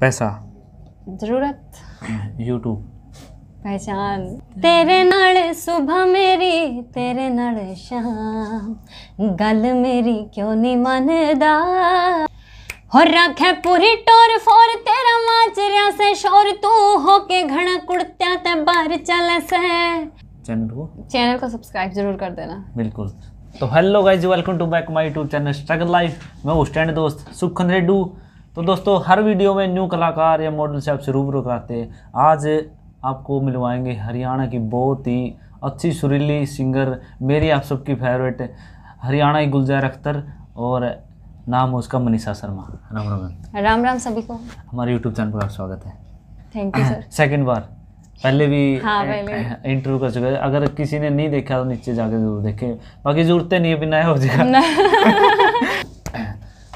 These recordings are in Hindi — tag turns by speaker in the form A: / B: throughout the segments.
A: पैसा जरूरत यूट्यूब
B: पहचान तेरे नाल सुबह मेरी तेरे नाल शाम गल मेरी क्यों नहीं मनदा हो रखे पूरी टोर फोर तेरा माचरिया से शोर तू होके घना कुड़त्या ते बाहर चल से
A: चैनल को
B: चैनल को सब्सक्राइब जरूर कर देना
A: बिल्कुल तो hello guys welcome to back my YouTube channel struggle life मैं हूँ स्टैंड दोस्त सुखन रेड्डू तो दोस्तों हर वीडियो में न्यू कलाकार या मॉडल से आपसे रूबरू कराते हैं आज आपको मिलवाएंगे हरियाणा की बहुत ही अच्छी सुरीली सिंगर मेरी आप सबकी फेवरेट हरियाणा की गुलजार अख्तर और नाम उसका मनीषा शर्मा राम राम
B: राम राम सभी को
A: हमारे यूट्यूब चैनल पर आप स्वागत है थैंक यू सर सेकंड बार पहले भी हाँ, इंटरव्यू कर चुके अगर किसी ने नहीं देखा तो नीचे जाके जरूर देखे बाकी जरूरत नहीं है बिना हो
B: जाएगा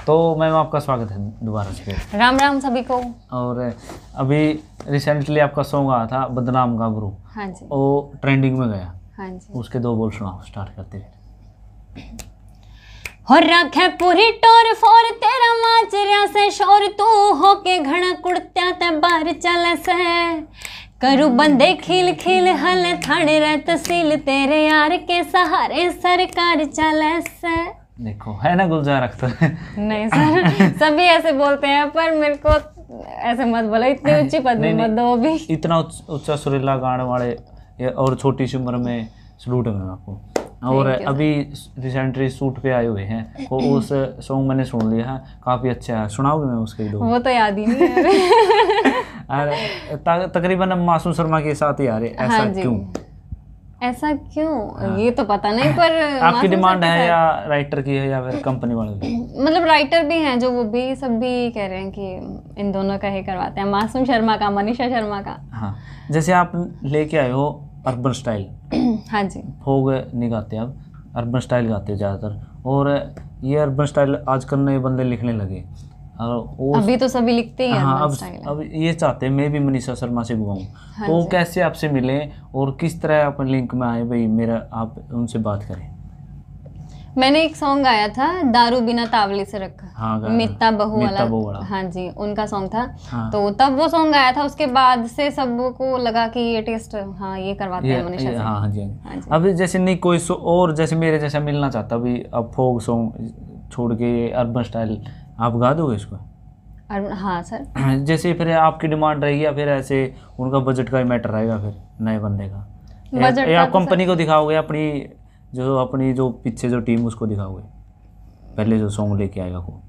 A: तो मैम आपका स्वागत है दोबारा से
B: राम राम सभी को
A: और अभी रिसेंटली आपका सॉन्ग आया था बदनाम का गुरु हाँ जी वो ट्रेंडिंग में गया हाँ जी उसके दो बोल सुनाओ स्टार्ट करते हैं
B: और रखे पूरी टोर फोर तेरा माचरिया से शोर तू हो के घना कुड़त्या ते बाहर चल से करू बंदे खिल खिल हल थाने रह तसील तेरे यार के सहारे सरकार चल से
A: देखो है ना गुलजार अख्तर
B: नहीं सर सभी ऐसे बोलते हैं पर मेरे को ऐसे मत बोलो इतनी पद में मत दो अभी
A: इतना ऊंचा सुरीला गान वाले और छोटी सी उम्र में सलूट में आपको और अभी रिसेंटली सूट पे आए हुए हैं वो तो उस सॉन्ग मैंने सुन लिया है काफ़ी अच्छा है सुनाओगे मैं उसके दो वो
B: तो याद ही नहीं
A: तकरीबन मासूम शर्मा के साथ ही आ रहे ऐसा हाँ क्यों
B: ऐसा क्यों हाँ। ये तो पता नहीं पर आपकी डिमांड है या
A: राइटर की है या फिर कंपनी वालों की
B: मतलब राइटर भी हैं जो वो भी सब भी कह रहे हैं कि इन दोनों का ही करवाते हैं मासूम शर्मा का मनीषा शर्मा का
A: हाँ जैसे आप लेके आए हो अर्बन स्टाइल
B: हाँ जी
A: भोग नहीं गाते अब अर्बन स्टाइल गाते ज़्यादातर और ये अर्बन स्टाइल आजकल नए बंदे लिखने लगे हाँ, अभी
B: तो सभी लिखते हैं हाँ अब
A: अब ये चाहते हैं मैं भी मनीषा शर्मा से घुमाऊँ हाँ तो कैसे आपसे मिले और किस तरह आप लिंक में आए भाई मेरा आप उनसे बात करें
B: मैंने एक सॉन्ग गाया था दारू बिना तावले से रखा
A: हाँ, मित्ता बहु वाला हाँ
B: जी उनका सॉन्ग था हाँ, तो तब वो सॉन्ग आया था उसके बाद से सबको लगा कि ये टेस्ट हाँ ये करवाते हैं मनीषा से हाँ, हाँ, हाँ
A: जी हाँ जी अब जैसे नहीं कोई और जैसे मेरे जैसा मिलना चाहता अभी अब फोक सॉन्ग छोड़ के अर्बन स्टाइल आप गा दोगे इसको हाँ सर जैसे फिर आपकी डिमांड रहेगी या फिर ऐसे उनका बजट का मैटर रहेगा फिर नए बंदे का
B: बजट या कंपनी
A: तो को दिखाओगे अपनी जो अपनी जो पीछे जो टीम उसको दिखाओगे पहले जो सॉन्ग लेके आएगा को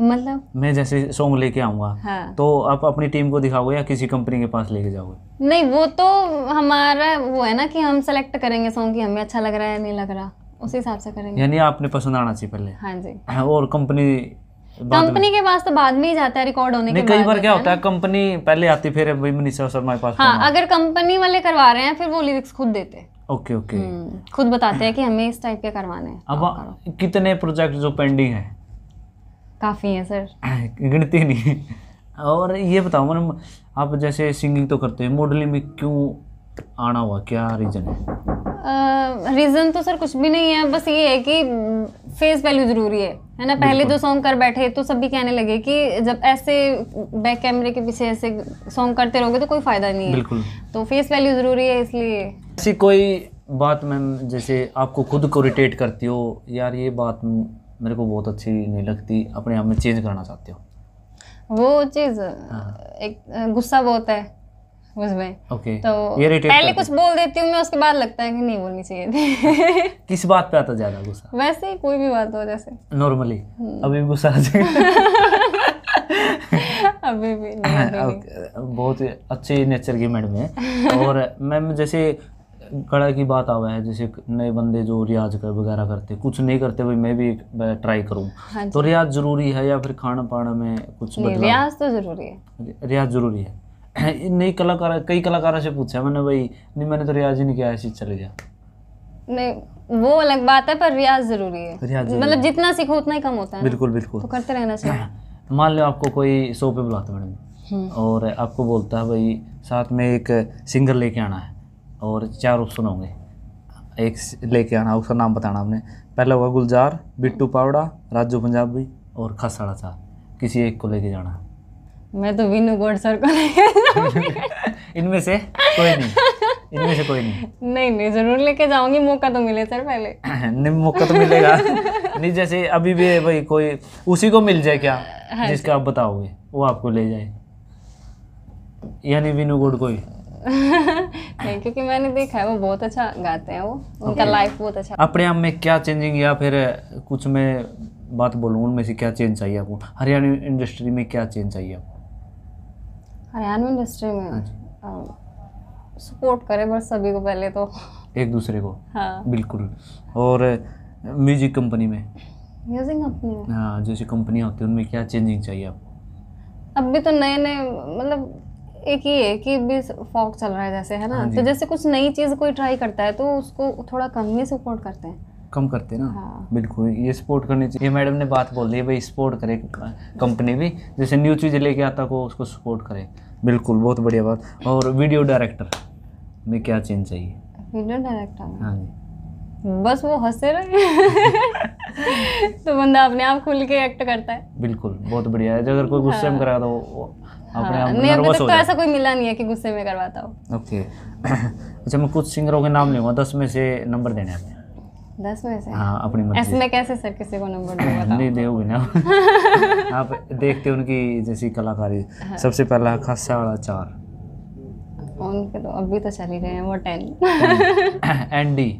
A: मतलब मैं जैसे सॉन्ग लेके आऊंगा हाँ। तो आप अपनी टीम को दिखाओगे या किसी कंपनी के पास लेके जाओगे
B: नहीं वो तो हमारा वो है ना कि हम सेलेक्ट करेंगे सॉन्ग की हमें अच्छा लग रहा है नहीं लग रहा उसी हिसाब से करेंगे यानी
A: आपने पसंद आना चाहिए पहले हाँ जी और कंपनी कंपनी
B: के पास तो बाद में ही जाता है रिकॉर्ड होने के कई बार क्या
A: होता है कंपनी पहले आती फिर मनीषा शर्मा के पास हाँ
B: अगर कंपनी वाले करवा रहे हैं फिर वो लिरिक्स खुद देते हैं
A: ओके ओके हम्म,
B: खुद बताते हैं कि हमें इस टाइप के करवाने हैं
A: अब कितने प्रोजेक्ट जो पेंडिंग है
B: काफ़ी है सर
A: गिनती नहीं और ये बताओ मैडम मतलब आप जैसे सिंगिंग तो करते हैं मॉडलिंग में क्यों आना हुआ क्या रीज़न है
B: रीज़न तो सर कुछ भी नहीं है बस ये है कि फेस वैल्यू ज़रूरी है है ना पहले जो सॉन्ग कर बैठे तो सब भी कहने लगे कि जब ऐसे बैक कैमरे के पीछे ऐसे सॉन्ग करते रहोगे तो कोई फ़ायदा नहीं है तो फेस वैल्यू ज़रूरी है इसलिए
A: ऐसी कोई बात मैम जैसे आपको खुद को रिटेट करती हो यार ये बात मेरे को बहुत अच्छी नहीं लगती अपने आप में चेंज करना चाहते हो
B: वो चीज़ हाँ। एक गुस्सा बहुत है उसमें
A: ओके okay. तो पहले कुछ
B: बोल देती हूँ मैं उसके बाद लगता है कि नहीं बोलनी चाहिए थी
A: किस बात पे आता ज्यादा गुस्सा
B: वैसे ही कोई भी बात हो जैसे नॉर्मली अभी गुस्सा अभी भी नहीं,
A: नहीं। बहुत अच्छे नेचर की मैडम है और मैम जैसे कड़ा की बात आवा है जैसे नए बंदे जो रियाज कर वगैरह करते कुछ नहीं करते भाई मैं भी ट्राई करूँ हाँ तो रियाज जरूरी है या फिर खाना पाना में कुछ रियाज तो जरूरी है रियाज जरूरी है नई कलाकार कई कलाकारों से पूछा मैंने भाई नहीं मैंने तो रियाज ही नहीं किया ऐसी चले गया
B: नहीं वो अलग बात है पर रियाज जरूरी है मतलब जितना सीखो उतना ही कम होता है बिल्कुल बिल्कुल तो करते रहना चाहिए
A: मान लो आपको कोई शो पे बुलाता मैडम हम्म। और आपको बोलता है भाई साथ में एक सिंगर लेके आना है और चार ऑप्शन होंगे एक लेके आना उसका नाम बताना आपने पहला होगा गुलजार बिट्टू पावड़ा राजू पंजाबी और खसाड़ा था किसी एक को लेके जाना है
B: मैं तो विनु गोड सर को
A: इनमें से कोई नहीं इनमें से कोई नहीं
B: नहीं नहीं जरूर लेके जाऊंगी मौका तो मिले सर पहले
A: नहीं मौका तो मिलेगा नहीं जैसे अभी भी भाई कोई उसी को मिल जाए क्या हाँ जिसका आप बताओगे वो आपको ले जाए यानी विनु गोड कोई
B: नहीं क्योंकि मैंने देखा है वो बहुत अच्छा गाते हैं वो उनका लाइफ बहुत अच्छा अपने आप
A: में क्या चेंजिंग या फिर कुछ मैं बात बोलूँ उनमें से क्या चेंज चाहिए आपको हरियाणा इंडस्ट्री में क्या चेंज चाहिए आपको
B: हरियाणा इंडस्ट्री में सपोर्ट हाँ um, करें बस सभी को पहले तो
A: एक दूसरे को हाँ बिल्कुल और म्यूजिक कंपनी में
B: म्यूजिक कंपनी
A: में हाँ जैसे कंपनियाँ होती हैं उनमें क्या चेंजिंग चाहिए
B: आपको अब भी तो नए नए मतलब एक ही है कि भी फॉक चल रहा है जैसे है ना हाँ तो जैसे कुछ नई चीज़ कोई ट्राई करता है तो उसको थोड़ा कम ही सपोर्ट करते हैं
A: कम करते ना हाँ। बिल्कुल ये सपोर्ट करनी चाहिए ये मैडम ने बात बोल दी भाई सपोर्ट करे कंपनी भी जैसे न्यू चीज़ लेके आता को उसको सपोर्ट करे बिल्कुल बहुत बढ़िया बात और वीडियो डायरेक्टर में क्या चेंज चाहिए
B: वीडियो डायरेक्टर
A: हाँ जी
B: बस वो हंसे रहे तो बंदा अपने आप खुल के एक्ट करता है
A: बिल्कुल बहुत बढ़िया है अगर कोई गुस्से में हाँ। करा तो अपने आप नहीं अभी तक तो ऐसा
B: कोई मिला नहीं है कि गुस्से में करवाता हो
A: ओके अच्छा मैं कुछ सिंगरों के नाम लूंगा दस में से नंबर देने हैं
B: दस में से हाँ अपनी मर्जी ऐसे मैं कैसे सर किसी को नंबर नहीं
A: दोगे ना आप देखते उनकी जैसी कलाकारी हाँ। सबसे पहला खासा वाला चार
B: उनके तो अभी तो चल ही रहे हैं वो टेन
A: एंडी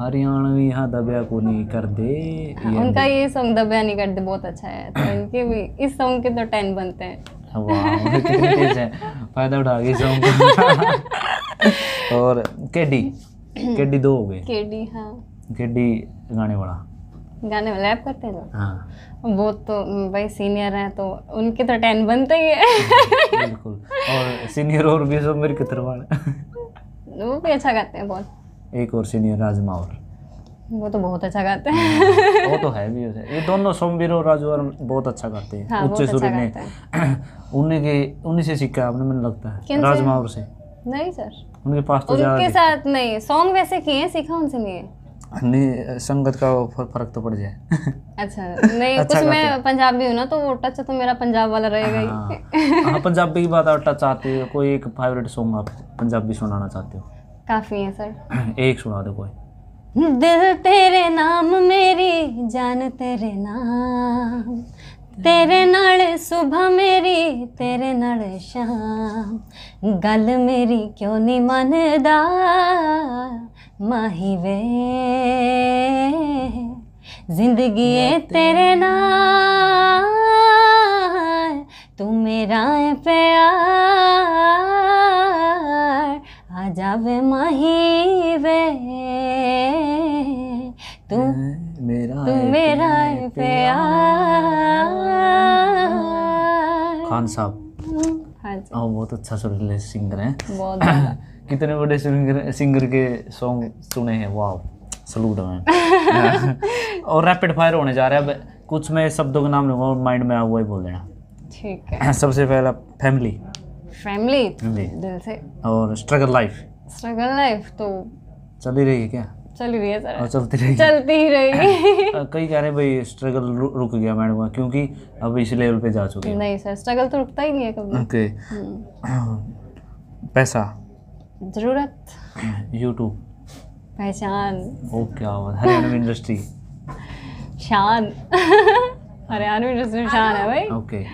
A: हरियाणवी दबिया को नहीं कर दे उनका
B: ये सॉन्ग दबिया नहीं कर दे बहुत अच्छा है तो भी इस सॉन्ग के तो टेन बनते हैं
A: फायदा उठा गई सॉन्ग और केडी केडी दो हो गए
B: केडी हाँ
A: गिड्डी गाने वाला
B: गाने वाला ऐप करते हैं जो हाँ वो तो भाई सीनियर हैं तो उनके तो टेन बनते ही है
A: बिल्कुल और सीनियर और भी सब मेरे वाले
B: वो भी अच्छा गाते हैं बहुत
A: एक और सीनियर राजमा और
B: वो तो बहुत अच्छा गाते
A: हैं वो तो है भी है। ये दोनों सोमवीर और राजू और बहुत अच्छा गाते हैं हाँ, उच्च सुर में उन्हीं के उन्हीं से सीखा आपने मैंने लगता है राजमावर से नहीं सर उनके पास तो उनके साथ
B: नहीं सॉन्ग वैसे किए सीखा उनसे नहीं
A: અને સંગત કા ફરક ફરકતો પડ જાય
B: اچھا નહીં કુછ મેં પંજાબી હું ના તો ઓટા ચા તો મેરા પંજાબ વાલા રહે ગઈ
A: હા પંજાબી ની વાત ઓટા ચાતે કોઈ એક ફાઇબ્રેટ સોંગ આપ પંજાબી સુનાના ચાહો કાફી હે સર એક સુના દો કોઈ
B: દે તેરે નામ મેરી જાન તેરે ના તેરે નળ સુભા મેરી તેરે નળ શામ ગલ મેરી ક્યો ન માનદા माही वे जिंदगी है तेरे नाम तू मेरा है प्यार आ जावे माही वे तू
A: मेरा तू मेरा है प्यार खान
B: साहब
A: हाँ जी बहुत अच्छा सुरीले सिंगर हैं बहुत कितने बड़े सिंगर सिंगर के सॉन्ग सुने हैं वाह सलूट मैम और रैपिड फायर होने जा रहा है कुछ मैं शब्दों के नाम लूंगा और माइंड में आया हुआ ही बोल देना ठीक है सबसे पहला फैमिली
B: फैमिली दिल से
A: और स्ट्रगल लाइफ
B: स्ट्रगल लाइफ तो
A: चल ही रही है क्या
B: चल रही है सर और
A: चलती रही चलती
B: ही रही
A: कई कह रहे भाई स्ट्रगल रुक गया मैडम क्योंकि अब इस लेवल पे जा चुके हैं
B: नहीं सर स्ट्रगल तो रुकता ही नहीं है कभी ओके पैसा ज़रूरत
A: यूट्यूब पहचान ओ क्या बात हरियाणवी इंडस्ट्री
B: शान हरियाणवी इंडस्ट्री में शान है भाई ओके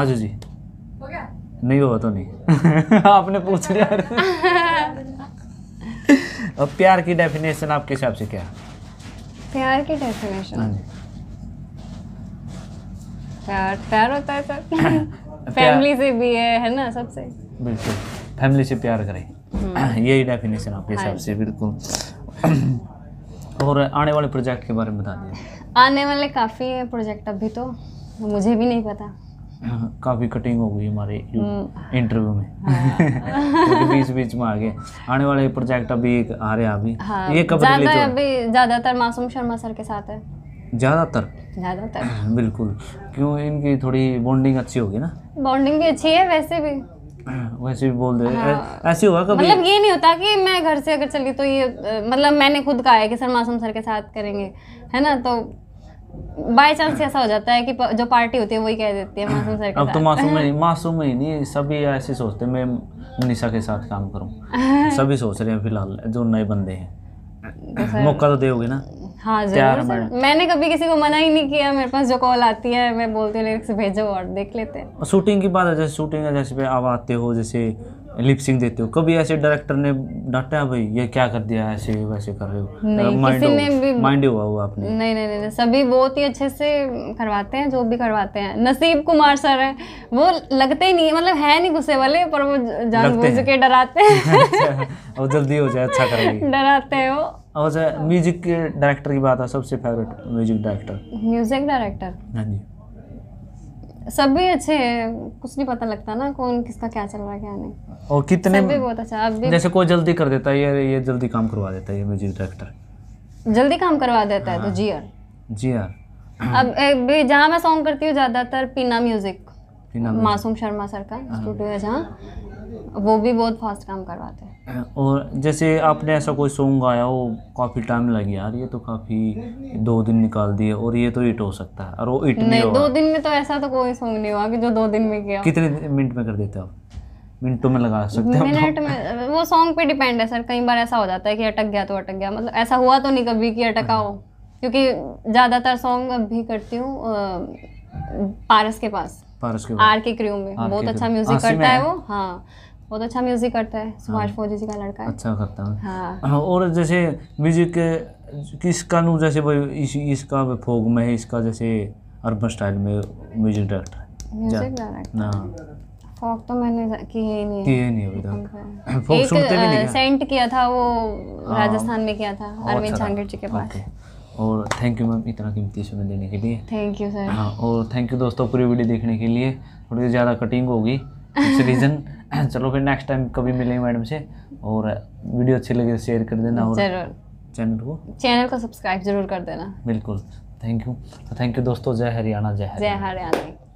B: आज जी हो गया
A: नहीं होगा तो नहीं आपने पूछ लिया अब प्यार की डेफिनेशन आपके हिसाब से क्या
B: प्यार की डेफिनेशन हाँ जी प्यार प्यार होता है सर फैमिली से भी है है ना सबसे
A: बिल्कुल फैमिली से प्यार करें हम्म। यही डेफिनेशन आपके हिसाब हाँ से बिल्कुल और आने वाले प्रोजेक्ट के बारे में बता दीजिए
B: आने वाले काफ़ी है प्रोजेक्ट अभी तो मुझे भी नहीं पता
A: हाँ, काफ़ी कटिंग हो गई हमारे इंटरव्यू हम्म। में हाँ। क्योंकि बीच बीच में आ गए आने वाले प्रोजेक्ट अभी एक आ रहे हैं अभी हाँ, ये कब रिलीज होगा
B: अभी ज़्यादातर मासूम शर्मा सर के साथ है ज़्यादातर ज़्यादातर
A: बिल्कुल क्यों इनकी थोड़ी बॉन्डिंग अच्छी होगी ना
B: बॉन्डिंग भी अच्छी है वैसे भी
A: वैसे भी बोल दे हाँ। ऐसे हुआ कभी मतलब
B: ये नहीं होता कि मैं घर से अगर चली तो ये मतलब मैंने खुद कहा है कि सर मासूम सर के साथ करेंगे है ना तो बाय चांस ऐसा हो जाता है कि जो पार्टी होती है वही कह देती है मासूम सर के अब तो मासूम ही
A: मासूम ही नहीं सभी ऐसे सोचते मैं निशा के साथ काम करूँ सभी सोच रहे हैं फिलहाल जो नए बंदे हैं तो मौका तो दोगे ना हाँ जरूर
B: मैंने कभी किसी को मना ही नहीं किया मेरे पास जो कॉल आती है मैं बोलती हूँ लिरिक्स भेजो और देख लेते हैं
A: शूटिंग की बात है जैसे शूटिंग है जैसे आप आते हो जैसे लिपसिंग देते हो कभी ऐसे डायरेक्टर ने डांटा भाई ये क्या कर दिया ऐसे वैसे कर रहे हो नहीं माइंड मतलब हुआ हुआ आपने
B: नहीं नहीं नहीं सभी बहुत ही अच्छे से करवाते हैं जो भी करवाते हैं नसीब कुमार सर है वो लगते ही नहीं मतलब है नहीं गुस्से वाले पर वो जानबूझ के डराते
A: हैं और अच्छा, जल्दी हो जाए अच्छा करेंगे
B: डराते हैं वो
A: और म्यूजिक डायरेक्टर की बात है सबसे favourite music director
B: music director हाँ जी सब भी अच्छे हैं कुछ नहीं पता लगता ना कौन किसका क्या चल रहा है क्या नहीं
A: और कितने भी बहुत
B: अच्छा अब भी जैसे
A: कोई जल्दी कर देता है ये ये जल्दी काम करवा देता है ये म्यूजिक डायरेक्टर
B: जल्दी काम करवा देता है तो जी आर
A: जी आर
B: अब भी जहाँ मैं सॉन्ग करती हूँ ज़्यादातर पीना म्यूजिक मासूम शर्मा सर का स्टूडियो हाँ। है जहाँ वो भी बहुत फास्ट काम करवाते
A: हैं और जैसे आपने ऐसा कोई सॉन्ग गाया हो काफ़ी टाइम लगे यार ये तो काफ़ी दो दिन निकाल दिए और ये तो हिट हो सकता है और वो हिट नहीं, नहीं दो
B: दिन में तो ऐसा तो कोई सॉन्ग नहीं हुआ कि जो दो दिन में किया कितने
A: मिनट में कर देते हो तो मिनटों में लगा सकते हैं मिनट
B: में वो सॉन्ग पे डिपेंड है सर कई बार ऐसा हो जाता है कि अटक गया तो अटक गया मतलब ऐसा हुआ तो नहीं कभी कि अटका हो हाँ। क्योंकि ज़्यादातर सॉन्ग अभी करती हूँ पारस के पास पारस के आर के क्रू में बहुत अच्छा म्यूजिक करता है वो हाँ बहुत अच्छा म्यूजिक करता है हाँ। सुभाष फौजी जी का लड़का है अच्छा करता है हाँ, हाँ
A: और जैसे म्यूजिक किस नू जैसे इस इसका फोक में है इसका जैसे अर्बन स्टाइल में music director music director
B: folk तो मैंने किए ही नहीं किए नहीं अभी तक हाँ। फोक सुनते भी नहीं सेंट किया था वो राजस्थान में किया था अरविंद झांगड़ अच्छा। जी के पास
A: और थैंक यू मैम इतना कीमती समय देने के लिए
B: थैंक यू सर हाँ
A: और थैंक यू दोस्तों पूरी वीडियो देखने के लिए थोड़ी ज़्यादा कटिंग होगी इस रीज़न चलो फिर नेक्स्ट टाइम कभी मिलेंगे मैडम से और वीडियो अच्छी लगे तो शेयर कर देना और चैनल को
B: चैनल को सब्सक्राइब जरूर कर देना
A: बिल्कुल थैंक यू थैंक यू दोस्तों जय हरियाणा जय
B: हरियाणा